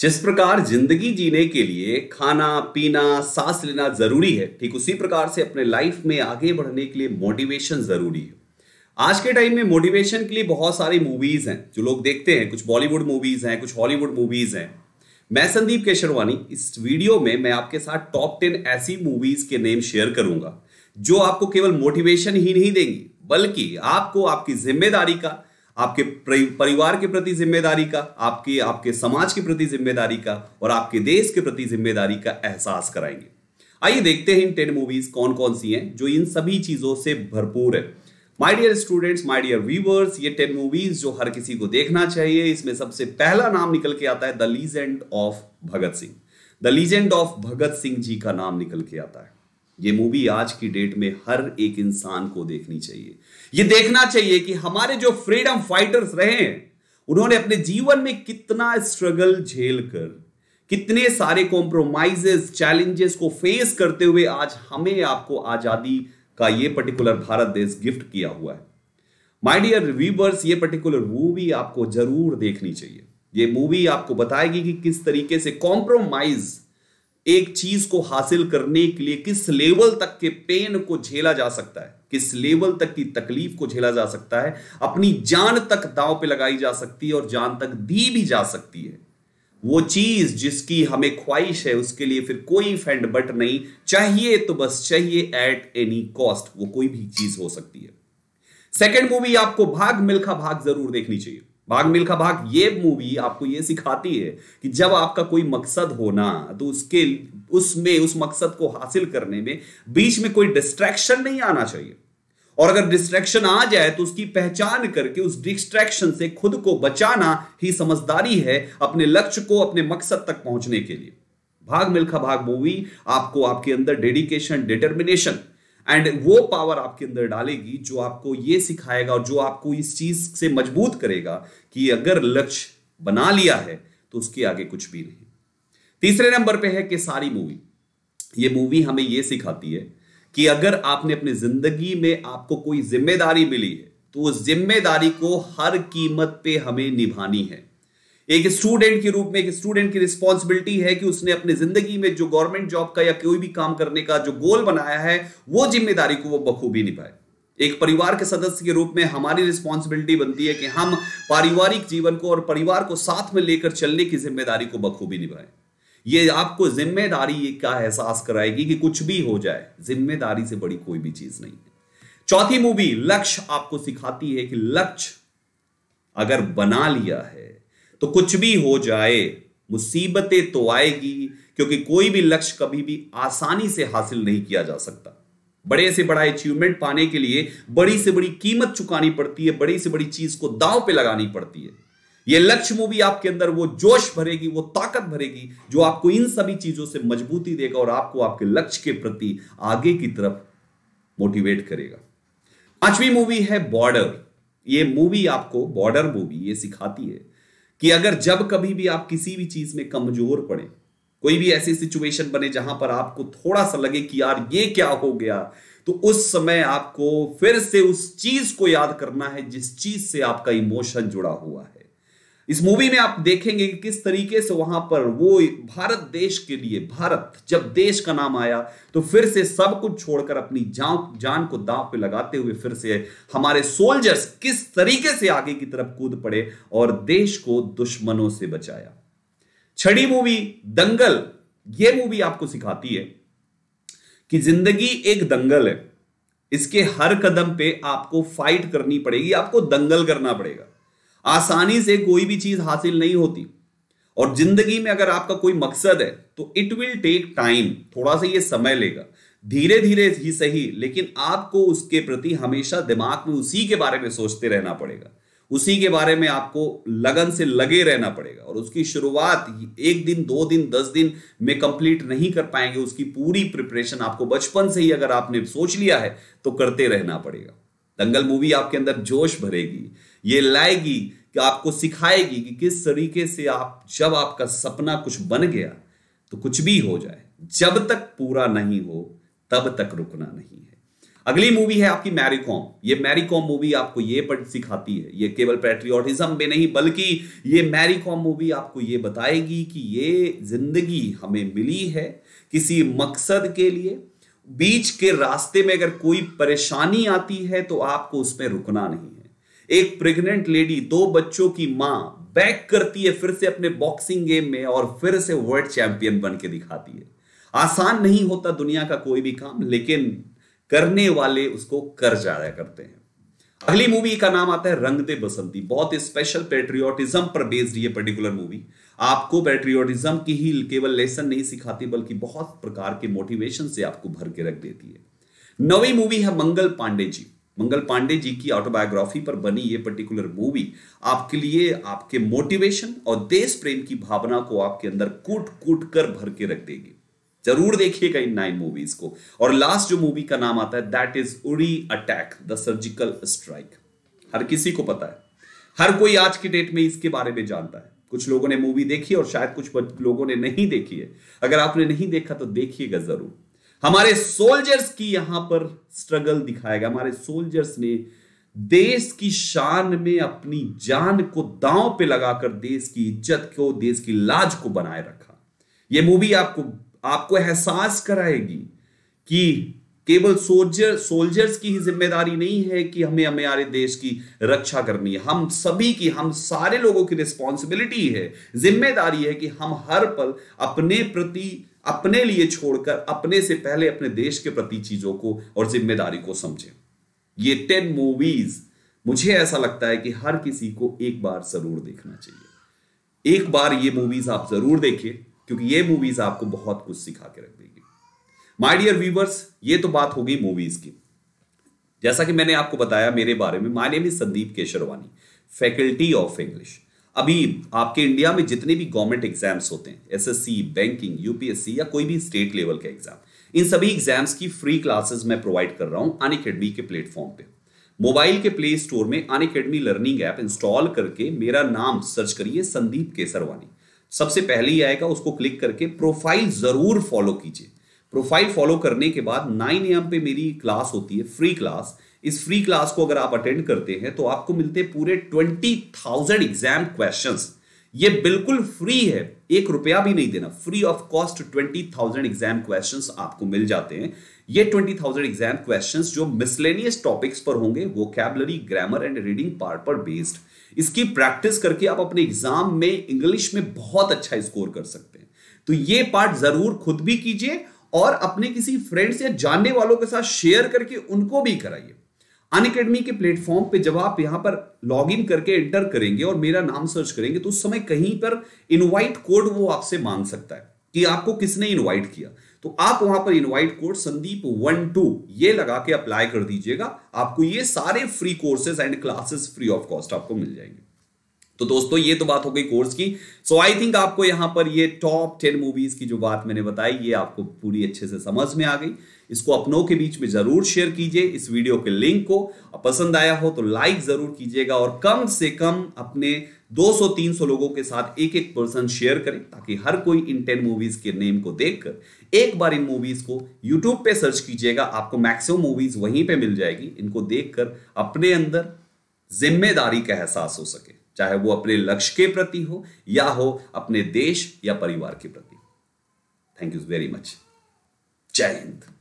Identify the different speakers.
Speaker 1: जिस प्रकार जिंदगी जीने के लिए खाना पीना सांस लेना जरूरी है ठीक उसी प्रकार से अपने लाइफ में आगे बढ़ने के लिए मोटिवेशन जरूरी है आज के टाइम में मोटिवेशन के लिए बहुत सारी मूवीज हैं जो लोग देखते हैं कुछ बॉलीवुड मूवीज हैं कुछ हॉलीवुड मूवीज हैं मैं संदीप केशरवानी इस वीडियो में मैं आपके साथ टॉप टेन ऐसी मूवीज के नेम शेयर करूंगा जो आपको केवल मोटिवेशन ही नहीं देंगी बल्कि आपको आपकी जिम्मेदारी का आपके परिवार के प्रति जिम्मेदारी का आपके आपके समाज के प्रति जिम्मेदारी का और आपके देश के प्रति जिम्मेदारी का एहसास कराएंगे आइए देखते हैं इन टेन मूवीज कौन कौन सी हैं जो इन सभी चीजों से भरपूर है my dear students my dear viewers ये टेन मूवीज जो हर किसी को देखना चाहिए इसमें सबसे पहला नाम निकल के आता है the legend of Bhagat Singh the legend of Bhagat Singh ji का नाम निकल के आता है ये मूवी आज की डेट में हर एक इंसान को देखनी चाहिए ये देखना चाहिए कि हमारे जो फ्रीडम फाइटर्स रहे हैं उन्होंने अपने जीवन में कितना स्ट्रगल झेल कर कितने सारे कॉम्प्रोमाइजेस चैलेंजेस को फेस करते हुए आज हमें आपको आजादी का ये पर्टिकुलर भारत देश गिफ्ट किया हुआ है माय डियर रिव्यूवर्स ये पर्टिकुलर मूवी आपको जरूर देखनी चाहिए ये मूवी आपको बताएगी कि किस तरीके से कॉम्प्रोमाइज़ एक चीज को हासिल करने के लिए किस लेवल तक के पेन को झेला जा सकता है किस लेवल तक की तकलीफ को झेला जा सकता है अपनी जान तक दाव पे लगाई जा सकती है और जान तक दी भी जा सकती है वो चीज जिसकी हमें ख्वाहिश है उसके लिए फिर कोई फेंड बट नहीं चाहिए तो बस चाहिए एट एनी कॉस्ट वो कोई भी चीज हो सकती है सेकेंड मूवी आपको भाग मिल्खा भाग जरूर देखनी चाहिए भाग मिल्खा भाग ये मूवी आपको ये सिखाती है कि जब आपका कोई मकसद होना तो उसके उसमें उस मकसद को हासिल करने में बीच में कोई डिस्ट्रैक्शन नहीं आना चाहिए और अगर डिस्ट्रैक्शन आ जाए तो उसकी पहचान करके उस डिस्ट्रैक्शन से खुद को बचाना ही समझदारी है अपने लक्ष्य को अपने मकसद तक पहुंचने के लिए भाग मिल्खा भाग मूवी आपको आपके अंदर डेडिकेशन डिटर्मिनेशन एंड वो पावर आपके अंदर डालेगी जो आपको ये सिखाएगा और जो आपको इस चीज से मजबूत करेगा कि अगर लक्ष्य बना लिया है तो उसके आगे कुछ भी नहीं तीसरे नंबर पे है कि सारी मूवी ये मूवी हमें ये सिखाती है कि अगर आपने अपनी जिंदगी में आपको कोई जिम्मेदारी मिली है तो उस जिम्मेदारी को हर कीमत पे हमें निभानी है एक स्टूडेंट के रूप में एक स्टूडेंट की रिस्पॉन्सिबिलिटी है कि उसने अपनी जिंदगी में जो गवर्नमेंट जॉब का या कोई भी काम करने का जो गोल बनाया है वो जिम्मेदारी को वो बखूबी निभाए एक परिवार के सदस्य के रूप में हमारी रिस्पॉन्सिबिलिटी बनती है कि हम पारिवारिक जीवन को और परिवार को साथ में लेकर चलने की जिम्मेदारी को बखूबी निभाएं ये आपको जिम्मेदारी का एहसास कराएगी कि कुछ भी हो जाए जिम्मेदारी से बड़ी कोई भी चीज नहीं है चौथी मूवी लक्ष्य आपको सिखाती है कि लक्ष्य अगर बना लिया है तो कुछ भी हो जाए मुसीबतें तो आएगी क्योंकि कोई भी लक्ष्य कभी भी आसानी से हासिल नहीं किया जा सकता बड़े से बड़ा अचीवमेंट पाने के लिए बड़ी से बड़ी कीमत चुकानी पड़ती है बड़ी से बड़ी चीज को दाव पे लगानी पड़ती है ये लक्ष्य मूवी आपके अंदर वो जोश भरेगी वो ताकत भरेगी जो आपको इन सभी चीजों से मजबूती देगा और आपको आपके लक्ष्य के प्रति आगे की तरफ मोटिवेट करेगा पांचवी मूवी है बॉर्डर ये मूवी आपको बॉर्डर मूवी ये सिखाती है कि अगर जब कभी भी आप किसी भी चीज में कमजोर पड़े कोई भी ऐसी सिचुएशन बने जहां पर आपको थोड़ा सा लगे कि यार ये क्या हो गया तो उस समय आपको फिर से उस चीज को याद करना है जिस चीज से आपका इमोशन जुड़ा हुआ है इस मूवी में आप देखेंगे कि किस तरीके से वहां पर वो भारत देश के लिए भारत जब देश का नाम आया तो फिर से सब कुछ छोड़कर अपनी जान जान को दांव पे लगाते हुए फिर से हमारे सोल्जर्स किस तरीके से आगे की तरफ कूद पड़े और देश को दुश्मनों से बचाया छड़ी मूवी दंगल ये मूवी आपको सिखाती है कि जिंदगी एक दंगल है इसके हर कदम पे आपको फाइट करनी पड़ेगी आपको दंगल करना पड़ेगा आसानी से कोई भी चीज हासिल नहीं होती और जिंदगी में अगर आपका कोई मकसद है तो इट विल टेक टाइम थोड़ा सा ये समय लेगा धीरे धीरे ही सही लेकिन आपको उसके प्रति हमेशा दिमाग में उसी के बारे में सोचते रहना पड़ेगा उसी के बारे में आपको लगन से लगे रहना पड़ेगा और उसकी शुरुआत एक दिन दो दिन दस दिन में कंप्लीट नहीं कर पाएंगे उसकी पूरी प्रिपरेशन आपको बचपन से ही अगर आपने सोच लिया है तो करते रहना पड़ेगा दंगल मूवी आपके अंदर जोश भरेगी ये लाएगी कि आपको सिखाएगी कि किस तरीके से आप जब आपका सपना कुछ बन गया तो कुछ भी हो जाए जब तक पूरा नहीं हो तब तक रुकना नहीं है अगली मूवी है आपकी मैरीकॉम ये मैरीकॉम मूवी आपको ये पढ़ सिखाती है ये केवल पेट्रियोटिज्म में नहीं बल्कि ये मैरीकॉम मूवी आपको ये बताएगी कि ये जिंदगी हमें मिली है किसी मकसद के लिए बीच के रास्ते में अगर कोई परेशानी आती है तो आपको उसमें रुकना नहीं एक प्रेग्नेंट लेडी दो बच्चों की मां बैक करती है फिर से अपने बॉक्सिंग गेम में और फिर से वर्ल्ड चैंपियन बन के दिखाती है आसान नहीं होता दुनिया का कोई भी काम लेकिन करने वाले उसको कर जाया करते हैं अगली मूवी का नाम आता है रंग दे बसंती बहुत स्पेशल पेट्रियोटिज्म पर बेस्ड ये पर्टिकुलर मूवी आपको पेट्रियोटिज्म की ही केवल लेसन नहीं सिखाती बल्कि बहुत प्रकार के मोटिवेशन से आपको भर के रख देती है नवी मूवी है मंगल पांडे जी मंगल पांडे जी की ऑटोबायोग्राफी पर बनी ये पर्टिकुलर मूवी आपके लिए आपके मोटिवेशन और देश प्रेम की भावना को आपके अंदर कूट कूट कर भर के रख देगी जरूर देखिएगा इन नाइन मूवीज को और लास्ट जो मूवी का नाम आता है that is Uri attack the surgical strike हर किसी को पता है हर कोई आज के डेट में इसके बारे में जानता है कुछ लोगों ने मूवी देखी और शायद कुछ लोगों ने नहीं देखी है अगर आपने नहीं देखा तो देखिएगा जरूर हमारे सोल्जर्स की यहां पर स्ट्रगल दिखाया गया हमारे सोल्जर्स ने देश की शान में अपनी जान को दांव पे लगाकर देश की इज्जत को देश की लाज को बनाए रखा यह मूवी आपको आपको एहसास कराएगी कि केवल सोल्जर सोल्जर्स की ही जिम्मेदारी नहीं है कि हमें हमारे देश की रक्षा करनी है हम सभी की हम सारे लोगों की रिस्पॉन्सिबिलिटी है जिम्मेदारी है कि हम हर पल अपने प्रति अपने लिए छोड़कर अपने से पहले अपने देश के प्रति चीजों को और जिम्मेदारी को समझें ये टेन मूवीज मुझे ऐसा लगता है कि हर किसी को एक बार जरूर देखना चाहिए एक बार ये मूवीज आप जरूर देखिए क्योंकि ये मूवीज आपको बहुत कुछ सिखा के रख देगी माय डियर व्यूवर्स ये तो बात हो गई मूवीज की जैसा कि मैंने आपको बताया मेरे बारे में my name is Sandeep Kesharwani faculty of English अभी आपके इंडिया में जितने भी गवर्नमेंट एग्जाम्स होते हैं एसएससी, बैंकिंग यूपीएससी या कोई भी स्टेट लेवल के एग्जाम इन सभी एग्जाम्स की फ्री क्लासेस मैं प्रोवाइड कर रहा हूं अन अकेडमी के प्लेटफॉर्म पे मोबाइल के प्ले स्टोर में Unacademy learning app install करके मेरा नाम सर्च करिए संदीप केसरवानी सबसे पहले ही आएगा उसको क्लिक करके प्रोफाइल जरूर फॉलो कीजिए प्रोफाइल फॉलो करने के बाद नाइन एम पे मेरी क्लास होती है फ्री क्लास इस फ्री क्लास को अगर आप अटेंड करते हैं तो आपको मिलते पूरे ट्वेंटी थाउजेंड एग्जाम क्वेश्चन ये बिल्कुल फ्री है एक रुपया भी नहीं देना free of cost twenty thousand exam question आपको मिल जाते हैं ये ट्वेंटी थाउजेंड एग्जाम क्वेश्चन जो मिसलेनियस टॉपिक्स पर होंगे वो vocabulary grammar and reading part पर बेस्ड इसकी प्रैक्टिस करके आप अपने एग्जाम में इंग्लिश में बहुत अच्छा स्कोर कर सकते हैं तो ये पार्ट जरूर खुद भी कीजिए और अपने किसी फ्रेंड्स या जानने वालों के साथ शेयर करके उनको भी कराइए अनकेडमी अकेडमी के प्लेटफॉर्म पे जब आप यहां पर लॉग इन करके एंटर करेंगे और मेरा नाम सर्च करेंगे तो उस समय कहीं पर इनवाइट कोड वो आपसे मांग सकता है कि आपको किसने इनवाइट किया तो आप वहां पर invite code Sandeep one two ये लगा के अप्लाई कर दीजिएगा आपको ये सारे free courses and classes free of cost आपको मिल जाएंगे तो दोस्तों ये तो बात हो गई कोर्स की सो आई थिंक आपको यहां पर ये टॉप टेन मूवीज की जो बात मैंने बताई ये आपको पूरी अच्छे से समझ में आ गई इसको अपनों के बीच में जरूर शेयर कीजिए इस वीडियो के लिंक को पसंद आया हो तो लाइक जरूर कीजिएगा और कम से कम अपने 200-300 लोगों के साथ एक एक पर्सन शेयर करें ताकि हर कोई इन टेन मूवीज के नेम को देखकर एक बार इन मूवीज को यूट्यूब पे सर्च कीजिएगा आपको मैक्सिमम मूवीज वहीं पर मिल जाएगी इनको देखकर अपने अंदर जिम्मेदारी का एहसास हो सके चाहे वो अपने लक्ष्य के प्रति हो या हो अपने देश या परिवार के प्रति थैंक यू वेरी मच जय हिंद